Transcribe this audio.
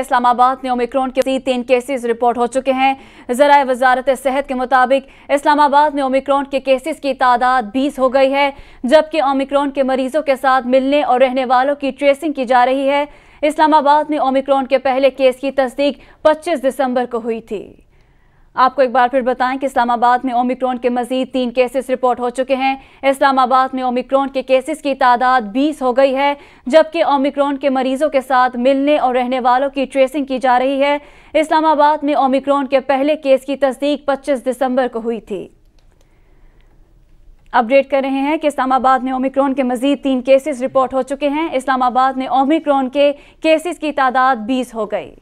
इस्लामाबाद में ओमिक्रॉन के तीन केसेस रिपोर्ट हो चुके हैं जरा वजारत सेहत के मुताबिक इस्लामाबाद में ओमिक्रॉन के केसेस की तादाद 20 हो गई है जबकि ओमिक्रॉन के मरीजों के साथ मिलने और रहने वालों की ट्रेसिंग की जा रही है इस्लामाबाद में ओमिक्रॉन के पहले केस की तस्दीक 25 दिसंबर को हुई थी आपको एक बार फिर बताएं कि इस्लामाबाद में ओमिक्रॉन के मजीद तीन केसेस रिपोर्ट हो चुके हैं इस्लामाबाद में ओमिक्रॉन के केसेस की तादाद 20 हो गई है जबकि ओमिक्रॉन के मरीजों के साथ मिलने और रहने वालों की ट्रेसिंग की जा रही है इस्लामाबाद में ओमिक्रॉन के पहले केस की तस्दीक 25 दिसंबर को हुई थी अपडेट कर रहे हैं कि इस्लामाबाद में ओमिक्रॉन के मजीद तीन केसेस रिपोर्ट हो चुके हैं इस्लामाबाद में ओमिक्रॉन के केसेस की तादाद बीस हो गई